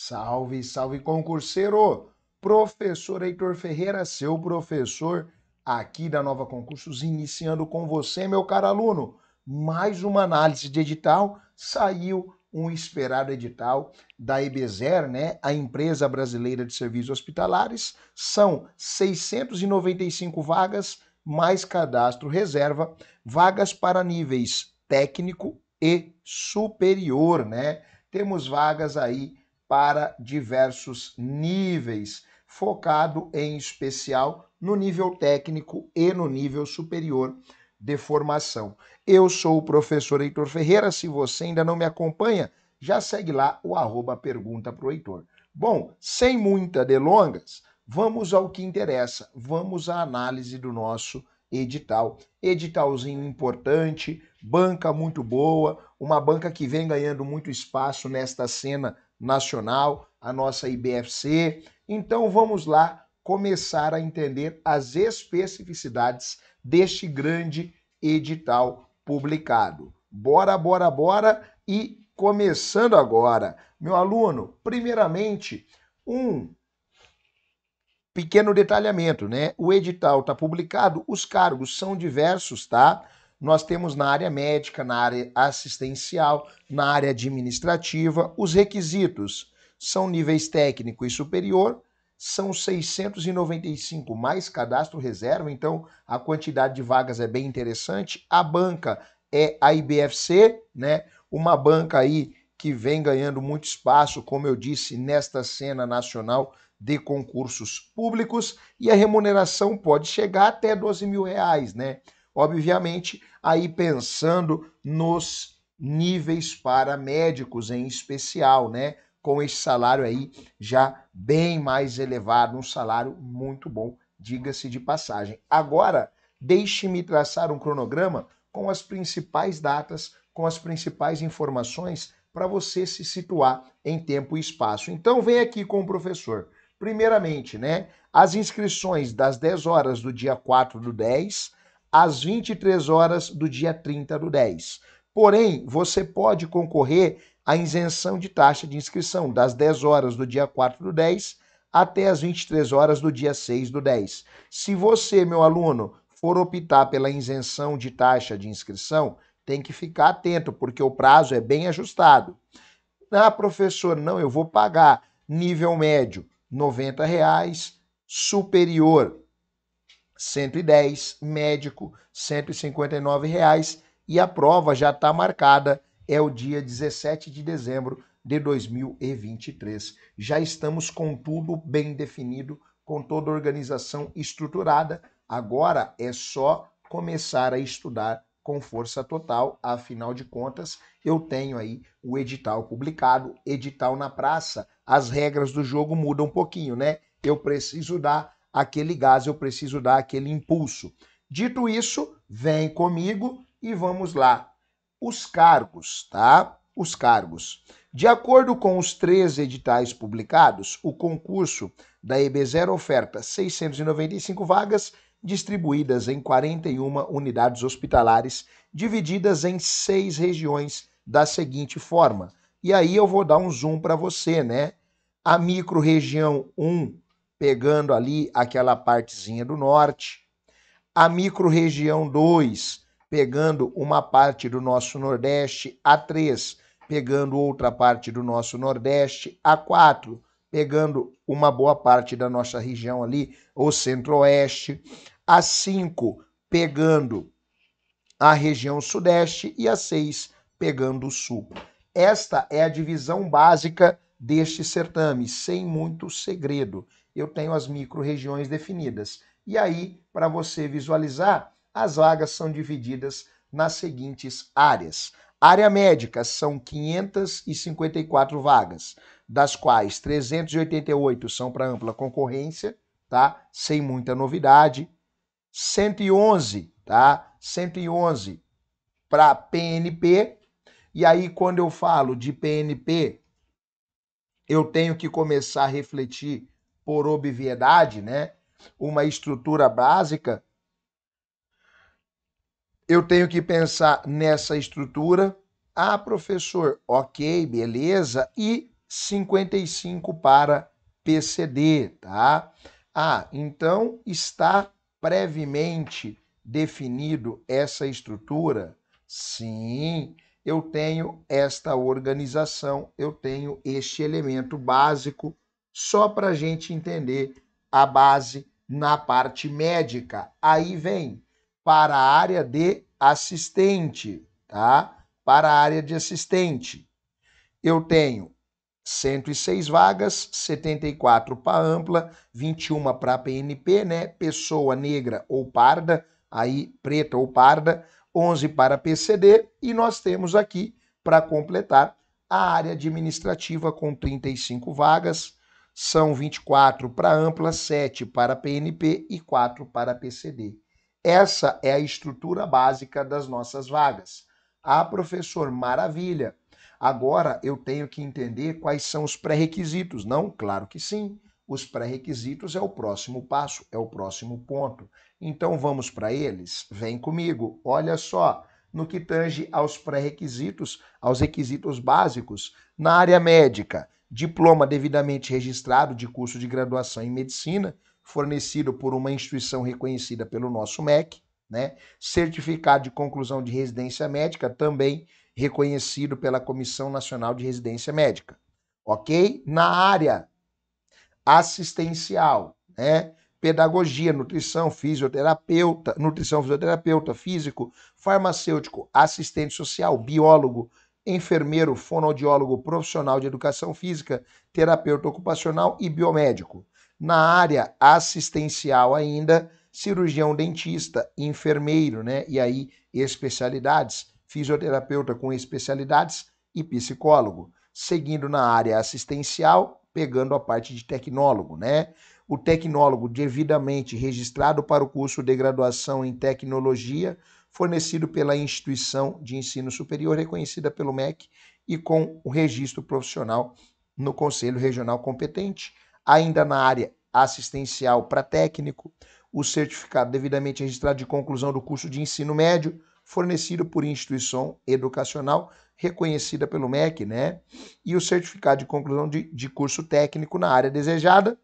Salve, salve concurseiro! Professor Heitor Ferreira, seu professor aqui da Nova Concursos, iniciando com você, meu caro aluno. Mais uma análise de edital, saiu um esperado edital da EBZER, né, a Empresa Brasileira de Serviços Hospitalares, são 695 vagas mais cadastro reserva, vagas para níveis técnico e superior, né? Temos vagas aí para diversos níveis, focado em especial no nível técnico e no nível superior de formação. Eu sou o professor Heitor Ferreira, se você ainda não me acompanha, já segue lá o arroba pergunta o Heitor. Bom, sem muitas delongas, vamos ao que interessa, vamos à análise do nosso edital. Editalzinho importante, banca muito boa, uma banca que vem ganhando muito espaço nesta cena Nacional, a nossa IBFC. Então vamos lá começar a entender as especificidades deste grande edital publicado. Bora, bora, bora e começando agora. Meu aluno, primeiramente, um pequeno detalhamento, né? O edital está publicado, os cargos são diversos, tá? nós temos na área médica, na área assistencial, na área administrativa, os requisitos são níveis técnico e superior, são 695 mais cadastro reserva, então a quantidade de vagas é bem interessante. A banca é a IBFC, né? Uma banca aí que vem ganhando muito espaço, como eu disse, nesta cena nacional de concursos públicos, e a remuneração pode chegar até 12 mil reais, né? Obviamente, aí pensando nos níveis para médicos em especial, né? Com esse salário aí já bem mais elevado, um salário muito bom, diga-se de passagem. Agora, deixe-me traçar um cronograma com as principais datas, com as principais informações para você se situar em tempo e espaço. Então, vem aqui com o professor. Primeiramente, né? As inscrições das 10 horas do dia 4 do 10 às 23 horas do dia 30 do 10. Porém, você pode concorrer à isenção de taxa de inscrição das 10 horas do dia 4 do 10 até as 23 horas do dia 6 do 10. Se você, meu aluno, for optar pela isenção de taxa de inscrição, tem que ficar atento, porque o prazo é bem ajustado. Ah, professor, não, eu vou pagar nível médio, R$ 90, reais, superior, 110, médico, 159 reais e a prova já está marcada, é o dia 17 de dezembro de 2023. Já estamos com tudo bem definido, com toda a organização estruturada. Agora é só começar a estudar com força total, afinal de contas, eu tenho aí o edital publicado, edital na praça. As regras do jogo mudam um pouquinho, né? Eu preciso dar aquele gás, eu preciso dar aquele impulso. Dito isso, vem comigo e vamos lá. Os cargos, tá? Os cargos. De acordo com os três editais publicados, o concurso da EB0 oferta 695 vagas distribuídas em 41 unidades hospitalares, divididas em seis regiões da seguinte forma. E aí eu vou dar um zoom para você, né? A microrregião 1 pegando ali aquela partezinha do norte, a microrregião 2 pegando uma parte do nosso nordeste, a 3 pegando outra parte do nosso nordeste, a 4 pegando uma boa parte da nossa região ali, o centro-oeste, a 5 pegando a região sudeste e a 6 pegando o sul. Esta é a divisão básica deste certame, sem muito segredo eu tenho as micro-regiões definidas. E aí, para você visualizar, as vagas são divididas nas seguintes áreas. Área médica são 554 vagas, das quais 388 são para ampla concorrência, tá? Sem muita novidade. 111, tá? 111 para PNP. E aí quando eu falo de PNP, eu tenho que começar a refletir por obviedade, né, uma estrutura básica, eu tenho que pensar nessa estrutura. Ah, professor, ok, beleza. E 55 para PCD, tá? Ah, então está previamente definido essa estrutura? Sim, eu tenho esta organização, eu tenho este elemento básico só para a gente entender a base na parte médica. Aí vem para a área de assistente, tá? Para a área de assistente. Eu tenho 106 vagas, 74 para ampla, 21 para PNP, né? Pessoa negra ou parda, aí preta ou parda, 11 para PCD e nós temos aqui para completar a área administrativa com 35 vagas, são 24 para ampla, 7 para PNP e 4 para PCD. Essa é a estrutura básica das nossas vagas. Ah, professor, maravilha! Agora eu tenho que entender quais são os pré-requisitos. Não, claro que sim. Os pré-requisitos é o próximo passo, é o próximo ponto. Então vamos para eles? Vem comigo. Olha só, no que tange aos pré-requisitos, aos requisitos básicos, na área médica, diploma devidamente registrado de curso de graduação em medicina, fornecido por uma instituição reconhecida pelo nosso MEC, né? Certificado de conclusão de residência médica, também reconhecido pela Comissão Nacional de Residência Médica. OK? Na área assistencial, né? Pedagogia, nutrição, fisioterapeuta, nutrição, fisioterapeuta, físico, farmacêutico, assistente social, biólogo, enfermeiro, fonoaudiólogo, profissional de educação física, terapeuta ocupacional e biomédico. Na área assistencial ainda, cirurgião dentista, enfermeiro, né? E aí especialidades, fisioterapeuta com especialidades e psicólogo. Seguindo na área assistencial, pegando a parte de tecnólogo, né? O tecnólogo devidamente registrado para o curso de graduação em tecnologia fornecido pela instituição de ensino superior reconhecida pelo MEC e com o registro profissional no Conselho Regional competente, ainda na área assistencial para técnico, o certificado devidamente registrado de conclusão do curso de ensino médio, fornecido por instituição educacional reconhecida pelo MEC, né? E o certificado de conclusão de, de curso técnico na área desejada,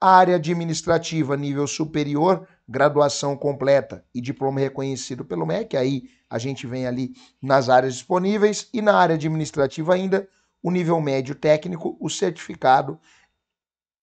a área administrativa nível superior graduação completa e diploma reconhecido pelo MEC, aí a gente vem ali nas áreas disponíveis, e na área administrativa ainda, o nível médio técnico, o certificado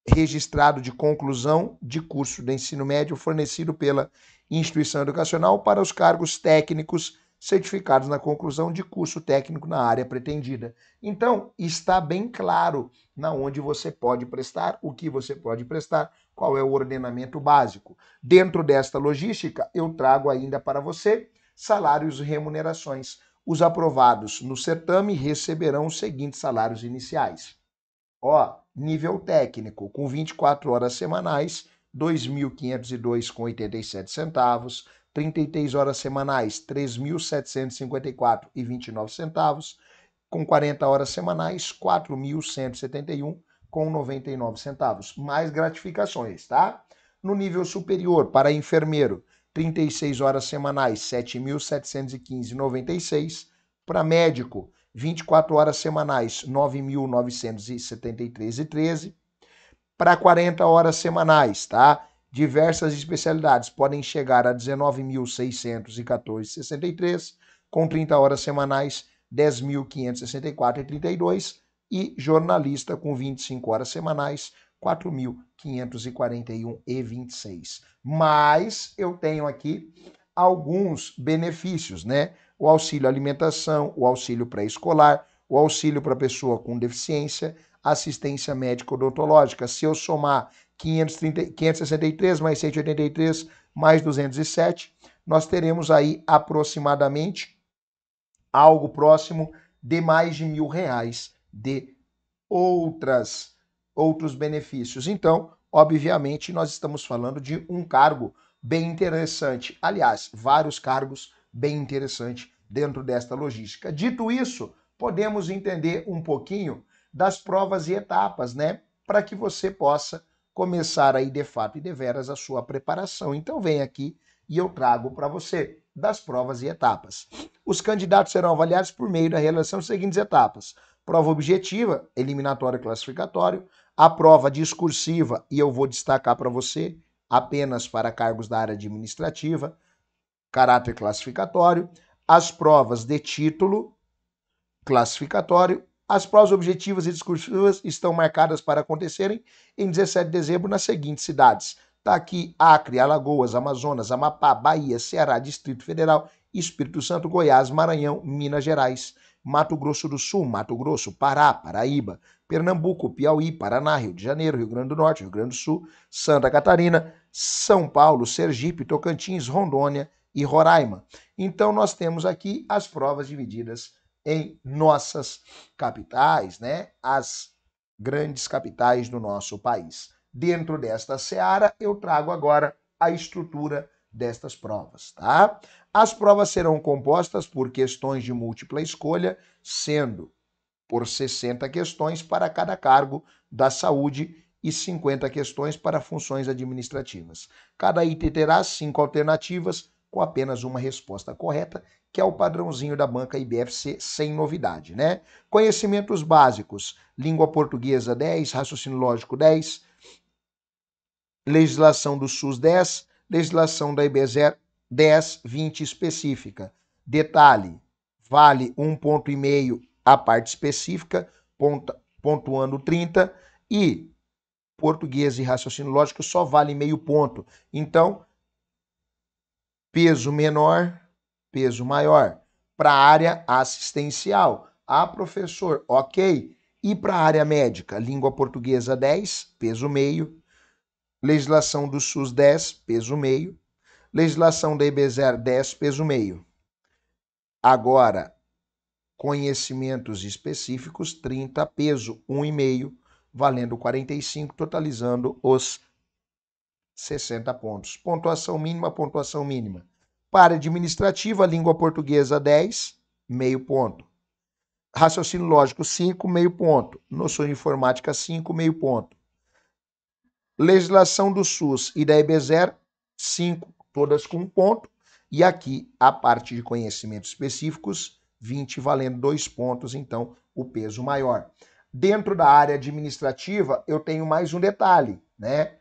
registrado de conclusão de curso de ensino médio fornecido pela instituição educacional para os cargos técnicos certificados na conclusão de curso técnico na área pretendida. Então, está bem claro na onde você pode prestar, o que você pode prestar, qual é o ordenamento básico. Dentro desta logística, eu trago ainda para você salários e remunerações. Os aprovados no certame receberão os seguintes salários iniciais. Ó, nível técnico, com 24 horas semanais, 2.502,87 centavos 33 horas semanais, R$ 3.754,29, com 40 horas semanais, R$ 4.171,99, mais gratificações, tá? No nível superior, para enfermeiro, 36 horas semanais, R$ 7.715,96, para médico, 24 horas semanais, R$ 9.973,13, para 40 horas semanais, tá? diversas especialidades podem chegar a 19.614,63, com 30 horas semanais, 10.564,32 e jornalista com 25 horas semanais, 4.541,26. Mas eu tenho aqui alguns benefícios, né? O auxílio alimentação, o auxílio pré-escolar, o auxílio para pessoa com deficiência, assistência médica odontológica. Se eu somar 530, 563 mais 183 mais 207, nós teremos aí aproximadamente algo próximo de mais de mil reais de outras outros benefícios. Então, obviamente, nós estamos falando de um cargo bem interessante. Aliás, vários cargos bem interessantes dentro desta logística. Dito isso, podemos entender um pouquinho das provas e etapas, né? Para que você possa começar aí de fato e deveras a sua preparação. Então vem aqui e eu trago para você das provas e etapas. Os candidatos serão avaliados por meio da realização das seguintes etapas: prova objetiva, eliminatório classificatório, a prova discursiva, e eu vou destacar para você apenas para cargos da área administrativa, caráter classificatório, as provas de título classificatório as provas objetivas e discursivas estão marcadas para acontecerem em 17 de dezembro nas seguintes cidades: tá aqui Acre, Alagoas, Amazonas, Amapá, Bahia, Ceará, Distrito Federal, Espírito Santo, Goiás, Maranhão, Minas Gerais, Mato Grosso do Sul, Mato Grosso, Pará, Paraíba, Pernambuco, Piauí, Paraná, Rio de Janeiro, Rio Grande do Norte, Rio Grande do Sul, Santa Catarina, São Paulo, Sergipe, Tocantins, Rondônia e Roraima. Então nós temos aqui as provas divididas em nossas capitais, né? As grandes capitais do nosso país. Dentro desta seara, eu trago agora a estrutura destas provas, tá? As provas serão compostas por questões de múltipla escolha, sendo por 60 questões para cada cargo da saúde e 50 questões para funções administrativas. Cada item terá cinco alternativas, com apenas uma resposta correta, que é o padrãozinho da banca IBFC sem novidade, né? Conhecimentos básicos: língua portuguesa 10, raciocínio lógico 10, legislação do SUS 10, legislação da IBZ 10, 20 específica. Detalhe: vale um ponto e meio a parte específica, pontuando 30 e português e raciocínio lógico só vale meio ponto. Então, peso menor, peso maior. Para a área assistencial, a ah, professor, ok. E para a área médica, língua portuguesa 10, peso meio. Legislação do SUS 10, peso meio. Legislação da IBZER 10, peso meio. Agora, conhecimentos específicos 30, peso 1,5, valendo 45, totalizando os 60 pontos. Pontuação mínima, pontuação mínima. Para administrativa, língua portuguesa 10, meio ponto. Raciocínio lógico 5, meio ponto. Noção de informática 5, meio ponto. Legislação do SUS e da EBSER 5, todas com um ponto. E aqui a parte de conhecimentos específicos, 20 valendo dois pontos, então o peso maior. Dentro da área administrativa, eu tenho mais um detalhe, né?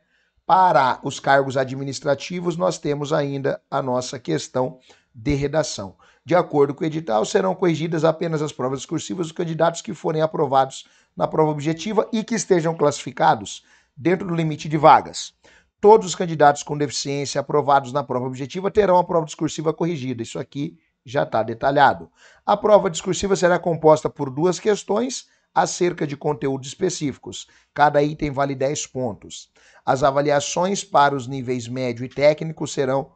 Para os cargos administrativos, nós temos ainda a nossa questão de redação. De acordo com o edital, serão corrigidas apenas as provas discursivas dos candidatos que forem aprovados na prova objetiva e que estejam classificados dentro do limite de vagas. Todos os candidatos com deficiência aprovados na prova objetiva terão a prova discursiva corrigida. Isso aqui já está detalhado. A prova discursiva será composta por duas questões acerca de conteúdos específicos. Cada item vale 10 pontos. As avaliações para os níveis médio e técnico serão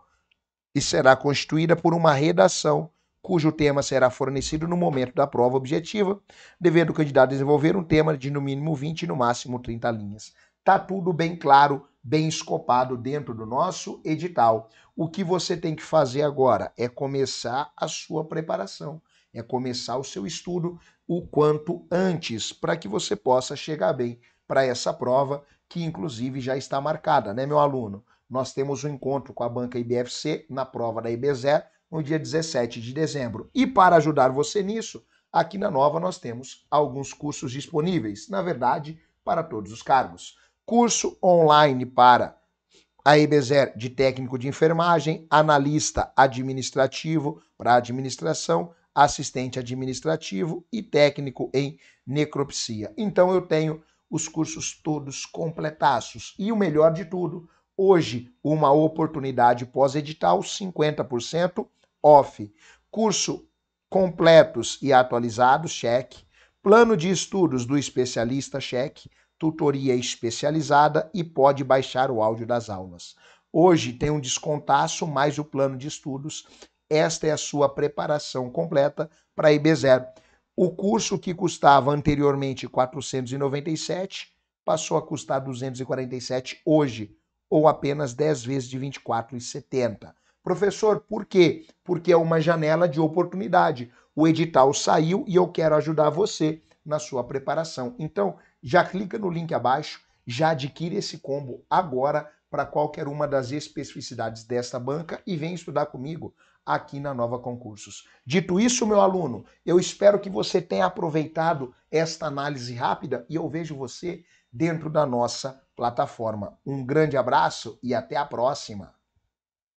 e será constituída por uma redação cujo tema será fornecido no momento da prova objetiva, devendo o candidato desenvolver um tema de no mínimo 20 e no máximo 30 linhas. Tá tudo bem claro, bem escopado dentro do nosso edital. O que você tem que fazer agora é começar a sua preparação é começar o seu estudo o quanto antes, para que você possa chegar bem para essa prova, que inclusive já está marcada, né, meu aluno? Nós temos um encontro com a banca IBFC na prova da IBZ no dia 17 de dezembro. E para ajudar você nisso, aqui na Nova nós temos alguns cursos disponíveis, na verdade, para todos os cargos. Curso online para a IBZER de técnico de enfermagem, analista administrativo para administração, assistente administrativo e técnico em necropsia. Então eu tenho os cursos todos completaços. E o melhor de tudo, hoje uma oportunidade pós-edital 50% off. Curso completos e atualizados, cheque. Plano de estudos do especialista, cheque. Tutoria especializada e pode baixar o áudio das aulas. Hoje tem um descontaço mais o plano de estudos esta é a sua preparação completa para a IB0. O curso que custava anteriormente 497 passou a custar 247 hoje, ou apenas 10 vezes de 24,70. Professor, por quê? Porque é uma janela de oportunidade. O edital saiu e eu quero ajudar você na sua preparação. Então, já clica no link abaixo, já adquire esse combo agora para qualquer uma das especificidades desta banca e vem estudar comigo aqui na Nova Concursos. Dito isso, meu aluno, eu espero que você tenha aproveitado esta análise rápida e eu vejo você dentro da nossa plataforma. Um grande abraço e até a próxima!